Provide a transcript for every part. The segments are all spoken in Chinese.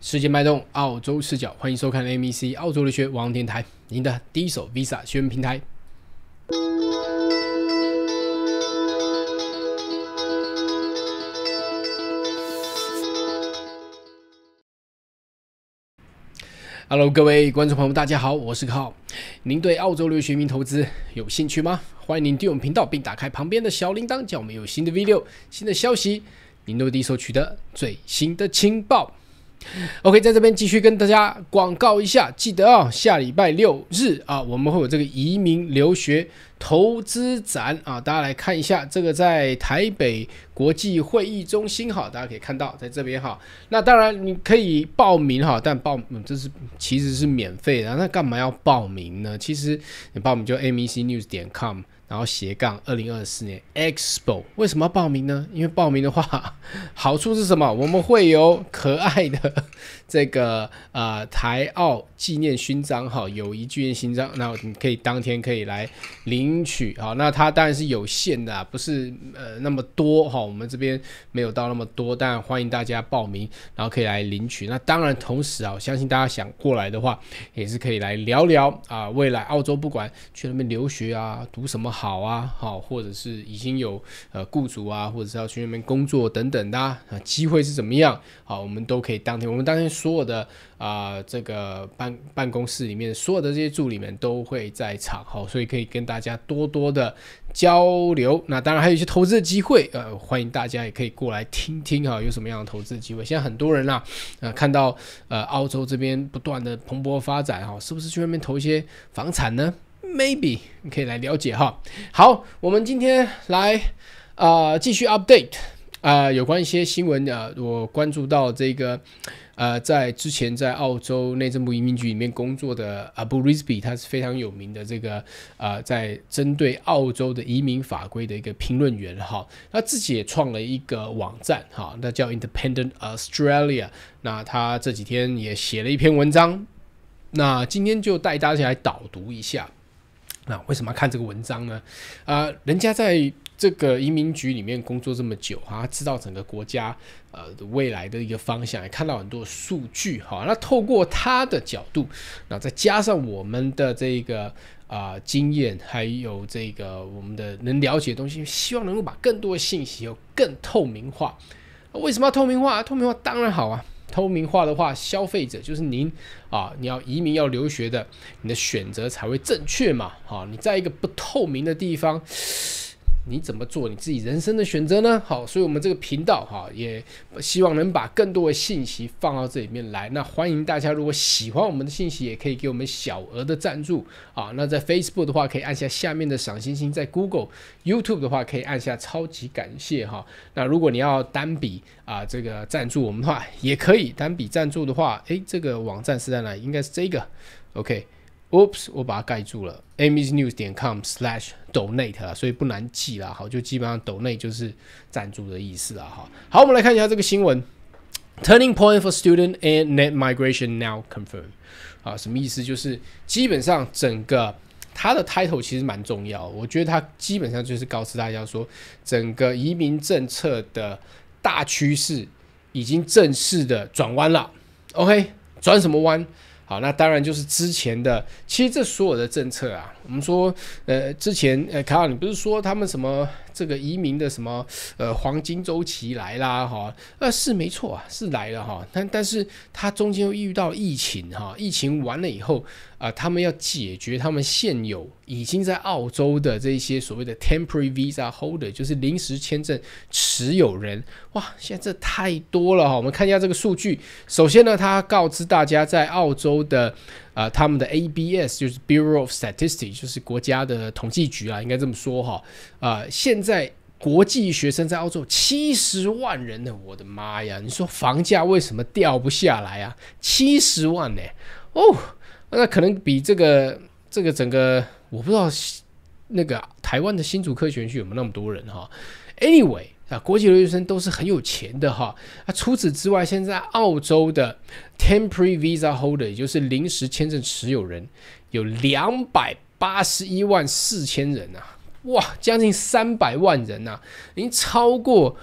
世界脉动，澳洲视角，欢迎收看 M E C 澳洲留学网电台，您的第一手 Visa 学员平台。Hello，各位观众朋友，大家好，我是康。您对澳洲留学移民投资有兴趣吗？欢迎您订阅频道，并打开旁边的小铃铛，叫我们有新的 video、新的消息，您能第一手取得最新的情报。OK，在这边继续跟大家广告一下，记得啊，下礼拜六日啊，我们会有这个移民留学投资展啊，大家来看一下，这个在台北国际会议中心哈，大家可以看到在这边哈。那当然你可以报名哈，但报这是其实是免费的，那干嘛要报名呢？其实你报名就 mecnews 点 com。然后斜杠二零二四年 expo 为什么要报名呢？因为报名的话，好处是什么？我们会有可爱的 这个呃台澳纪念勋章，哈，友谊纪念勋章，那你可以当天可以来领取，啊，那它当然是有限的，不是呃那么多，哈，我们这边没有到那么多，但欢迎大家报名，然后可以来领取。那当然同时啊，我相信大家想过来的话，也是可以来聊聊啊，未来澳洲不管去那边留学啊，读什么。好啊，好，或者是已经有呃雇主啊，或者是要去那边工作等等的啊，机会是怎么样？好，我们都可以当天，我们当天所有的啊，这个办办公室里面所有的这些助理们都会在场，好，所以可以跟大家多多的交流。那当然还有一些投资的机会，呃，欢迎大家也可以过来听听啊，有什么样的投资机会？现在很多人啊，呃，看到呃澳洲这边不断的蓬勃发展哈，是不是去那边投一些房产呢？Maybe 你可以来了解哈。好，我们今天来啊，继续 update 啊，有关一些新闻的。我关注到这个呃，在之前在澳洲内政部移民局里面工作的 Abu r i s b y 他是非常有名的这个啊，在针对澳洲的移民法规的一个评论员哈。他自己也创了一个网站哈，那叫 Independent Australia。那他这几天也写了一篇文章，那今天就带大家来导读一下。那为什么要看这个文章呢？啊，人家在这个移民局里面工作这么久，哈，知道整个国家呃的未来的一个方向，也看到很多数据，哈。那透过他的角度，那再加上我们的这个啊经验，还有这个我们的能了解的东西，希望能够把更多的信息有更透明化。为什么要透明化？透明化当然好啊。透明化的话，消费者就是您啊，你要移民要留学的，你的选择才会正确嘛。好，你在一个不透明的地方。你怎么做你自己人生的选择呢？好，所以我们这个频道哈，也希望能把更多的信息放到这里面来。那欢迎大家，如果喜欢我们的信息，也可以给我们小额的赞助啊。那在 Facebook 的话，可以按下下面的赏星星；在 Google、YouTube 的话，可以按下超级感谢哈。那如果你要单笔啊这个赞助我们的话，也可以单笔赞助的话，诶，这个网站是在哪？应该是这个，OK。Oops，我把它盖住了。amisnews 点 com/slash donate，所以不难记啦。好，就基本上 “donate” 就是赞助的意思啦。哈，好，我们来看一下这个新闻。Turning point for student and net migration now confirmed。啊，什么意思？就是基本上整个它的 title 其实蛮重要。我觉得它基本上就是告诉大家说，整个移民政策的大趋势已经正式的转弯了。OK，转什么弯？好，那当然就是之前的，其实这所有的政策啊。我们说，呃，之前，呃，卡尔，你不是说他们什么这个移民的什么，呃，黄金周期来啦，哈，呃，是没错啊，是来了哈，但但是它中间又遇到疫情哈，疫情完了以后啊，他们要解决他们现有已经在澳洲的这些所谓的 temporary visa holder，就是临时签证持有人，哇，现在这太多了哈，我们看一下这个数据，首先呢，他告知大家在澳洲的。啊，他们的 ABS 就是 Bureau of Statistics，就是国家的统计局啊，应该这么说哈。啊，现在国际学生在澳洲七十万人呢，我的妈呀！你说房价为什么掉不下来啊？七十万呢？哦，那可能比这个这个整个我不知道那个台湾的新竹科学园区有没有那么多人哈。Anyway。啊，国际留学生都是很有钱的哈。那除此之外，现在澳洲的 temporary visa holder，也就是临时签证持有人，有两百八十一万四千人啊，哇，将近三百万人呐，已经超过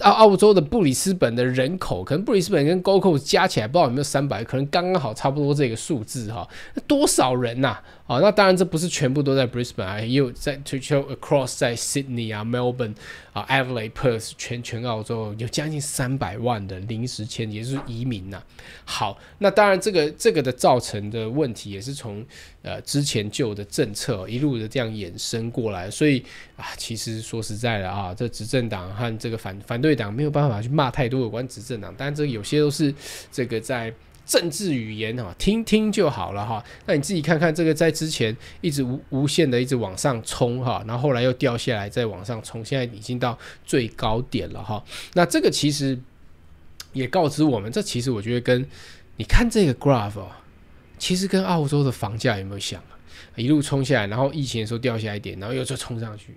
澳澳洲的布里斯本的人口，可能布里斯本跟 Google 加起来不知道有没有三百，可能刚刚好差不多这个数字哈。多少人呐？啊，那当然这不是全部都在 b r i s b a n 啊，也有在 t 推出 Across 在 Sydney 啊、Melbourne 啊、Adelaide、Perth 全全澳洲有将近三百万的临时签，也是移民呐。好，那当然这个这个的造成的问题也是从呃之前旧的政策一路的这样衍生过来，所以啊，其实说实在的啊，这执政党和这个反反对党没有办法去骂太多有关执政党，但这有些都是这个在。政治语言哈，听听就好了哈。那你自己看看这个，在之前一直无无限的一直往上冲哈，然后后来又掉下来，再往上冲，现在已经到最高点了哈。那这个其实也告知我们，这其实我觉得跟你看这个 graph 其实跟澳洲的房价有没有像？啊？一路冲下来，然后疫情的时候掉下一点，然后又再冲上去。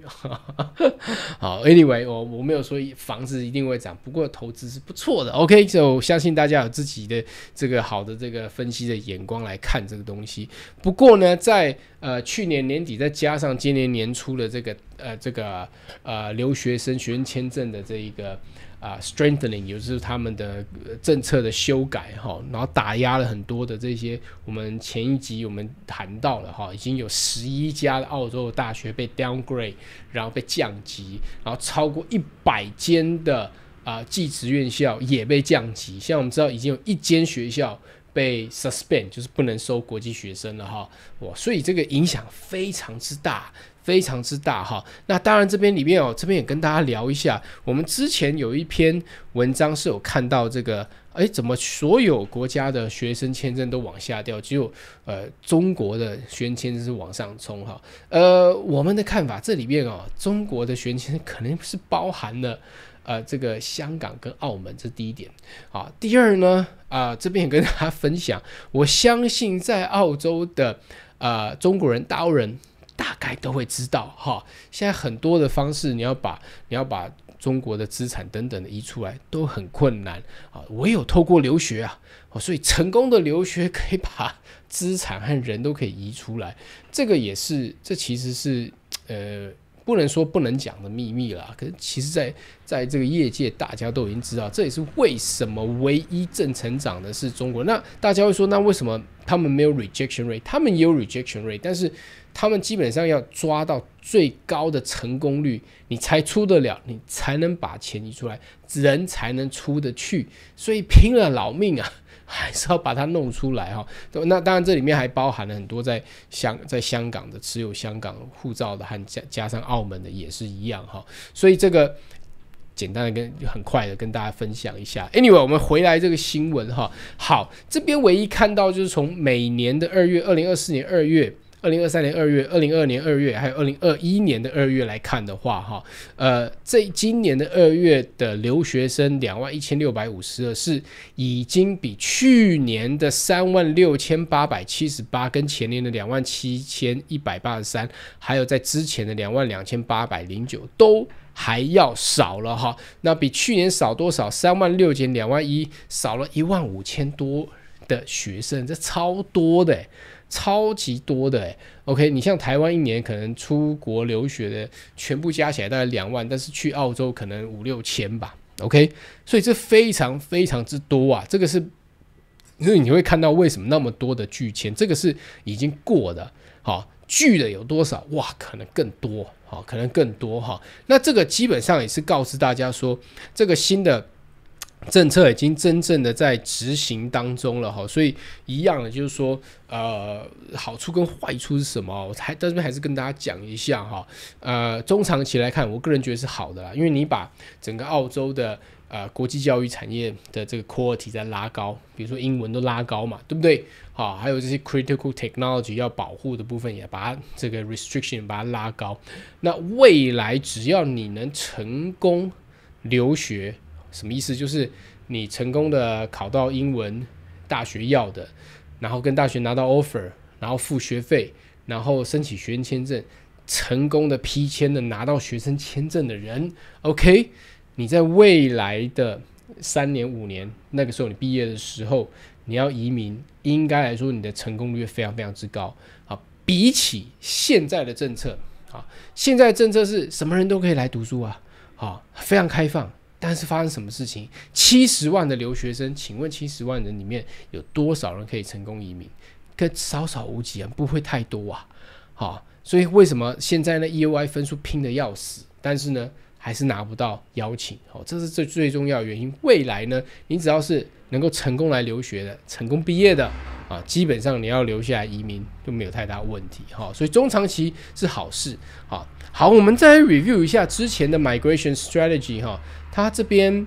好，Anyway，我我没有说房子一定会涨，不过投资是不错的。OK，就相信大家有自己的这个好的这个分析的眼光来看这个东西。不过呢，在呃去年年底再加上今年年初的这个呃这个呃留学生学生签证的这一个。啊，strengthening，也就是他们的政策的修改，哈，然后打压了很多的这些。我们前一集我们谈到了，哈，已经有十一家的澳洲的大学被 downgrade，然后被降级，然后超过一百间的啊，技职院校也被降级。现在我们知道，已经有一间学校被 suspend，就是不能收国际学生了，哈，哇，所以这个影响非常之大。非常之大哈，那当然这边里面哦，这边也跟大家聊一下，我们之前有一篇文章是有看到这个，哎，怎么所有国家的学生签证都往下掉，只有呃中国的学生签证是往上冲哈，呃，我们的看法这里面哦，中国的学签肯定是包含了呃这个香港跟澳门，这是第一点啊，第二呢啊，这边也跟大家分享，我相信在澳洲的啊中国人、大陆人。大概都会知道哈，现在很多的方式，你要把你要把中国的资产等等的移出来都很困难啊。唯有透过留学啊，所以成功的留学可以把资产和人都可以移出来。这个也是，这其实是呃不能说不能讲的秘密了。可是其实，在在这个业界，大家都已经知道，这也是为什么唯一正成长的是中国。那大家会说，那为什么他们没有 rejection rate？他们也有 rejection rate，但是。他们基本上要抓到最高的成功率，你才出得了，你才能把钱移出来，人才能出得去，所以拼了老命啊，还是要把它弄出来哈。那当然，这里面还包含了很多在香在香港的持有香港护照的，和加加上澳门的也是一样哈。所以这个简单的跟很快的跟大家分享一下。Anyway，我们回来这个新闻哈。好，这边唯一看到就是从每年的二月，二零二四年二月。二零二三年二月、二零二二年二月，还有二零二一年的二月来看的话，哈，呃，这今年的二月的留学生两万一千六百五十二，是已经比去年的三万六千八百七十八，跟前年的两万七千一百八十三，还有在之前的两万两千八百零九，都还要少了哈。那比去年少多少？三万六减两万一，少了一万五千多。的学生，这超多的，超级多的，o k 你像台湾一年可能出国留学的全部加起来大概两万，但是去澳洲可能五六千吧，OK，所以这非常非常之多啊，这个是，因为你会看到为什么那么多的拒签，这个是已经过的，好拒的有多少？哇，可能更多，好，可能更多哈，那这个基本上也是告知大家说，这个新的。政策已经真正的在执行当中了哈，所以一样的就是说，呃，好处跟坏处是什么？我还这边还是跟大家讲一下哈，呃，中长期来看，我个人觉得是好的啦，因为你把整个澳洲的呃国际教育产业的这个 quality 在拉高，比如说英文都拉高嘛，对不对？好，还有这些 critical technology 要保护的部分，也把这个 restriction 把它拉高，那未来只要你能成功留学。什么意思？就是你成功的考到英文大学要的，然后跟大学拿到 offer，然后付学费，然后申请学生签证，成功的批签的拿到学生签证的人，OK？你在未来的三年五年那个时候，你毕业的时候你要移民，应该来说你的成功率非常非常之高啊！比起现在的政策啊，现在政策是什么人都可以来读书啊，啊，非常开放。但是发生什么事情？七十万的留学生，请问七十万人里面有多少人可以成功移民？可少少无几啊，不会太多啊。好，所以为什么现在呢？E U I 分数拼的要死，但是呢，还是拿不到邀请。好，这是最最重要的原因。未来呢，你只要是能够成功来留学的，成功毕业的啊，基本上你要留下来移民都没有太大问题。好，所以中长期是好事。好，好，我们再 review 一下之前的 migration strategy 哈。他这边，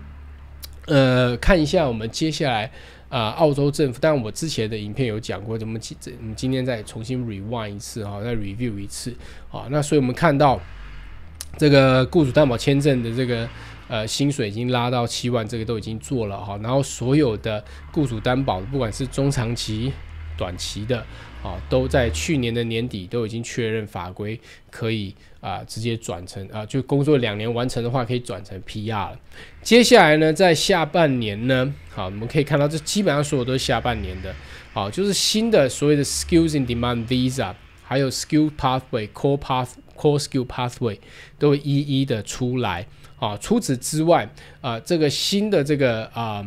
呃，看一下我们接下来啊，澳洲政府。但我之前的影片有讲过，我们今这我们今天再重新 rewind 一次哈，再 review 一次啊。那所以我们看到这个雇主担保签证的这个呃薪水已经拉到七万，这个都已经做了哈。然后所有的雇主担保，不管是中长期。短期的啊，都在去年的年底都已经确认法规可以啊直接转成啊，就工作两年完成的话可以转成 P R 了。接下来呢，在下半年呢，好，我们可以看到这基本上所有都是下半年的，好，就是新的所谓的 s k i l l s in Demand Visa，还有 Skilled Pathway Core Path Core Skilled Pathway 都会一一的出来。啊，除此之外啊，这个新的这个啊。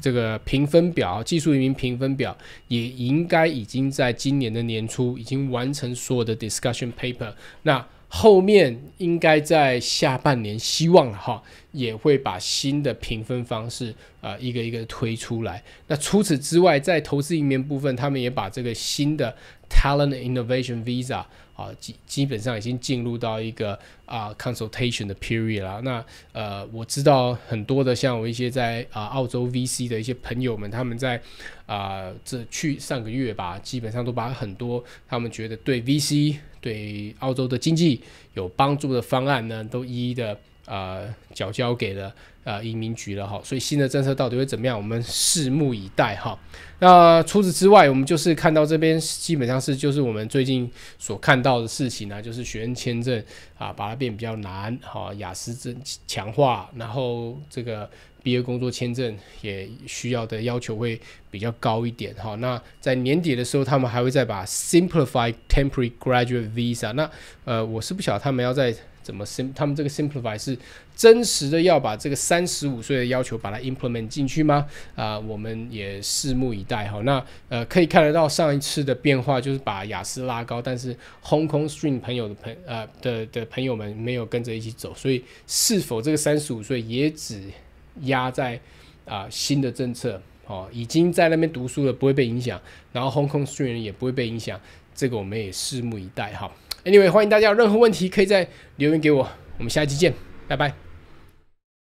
这个评分表，技术移民评分表也应该已经在今年的年初已经完成所有的 discussion paper。那后面应该在下半年，希望哈，也会把新的评分方式啊一个一个推出来。那除此之外，在投资移民部分，他们也把这个新的 talent innovation visa。啊，基基本上已经进入到一个啊 consultation 的 period 了。那呃，我知道很多的，像我一些在啊澳洲 VC 的一些朋友们，他们在啊这去上个月吧，基本上都把很多他们觉得对 VC 对澳洲的经济有帮助的方案呢，都一一的。呃，缴交给了呃移民局了哈，所以新的政策到底会怎么样，我们拭目以待哈。那除此之外，我们就是看到这边基本上是就是我们最近所看到的事情呢，就是学生签证啊，把它变比较难哈，雅思增强化，然后这个毕业工作签证也需要的要求会比较高一点哈。那在年底的时候，他们还会再把 simplified temporary graduate visa。那呃，我是不晓得他们要在。怎么 sim？他们这个 simplify 是真实的要把这个三十五岁的要求把它 implement 进去吗？啊，我们也拭目以待哈。那呃，可以看得到上一次的变化就是把雅思拉高，但是 Hong Kong stream 朋友的朋呃的的朋友们没有跟着一起走，所以是否这个三十五岁也只压在啊新的政策哦？已经在那边读书了不会被影响，然后 Hong Kong stream 也不会被影响，这个我们也拭目以待哈。Anyway，欢迎大家有任何问题，可以在留言给我。我们下期见，拜拜。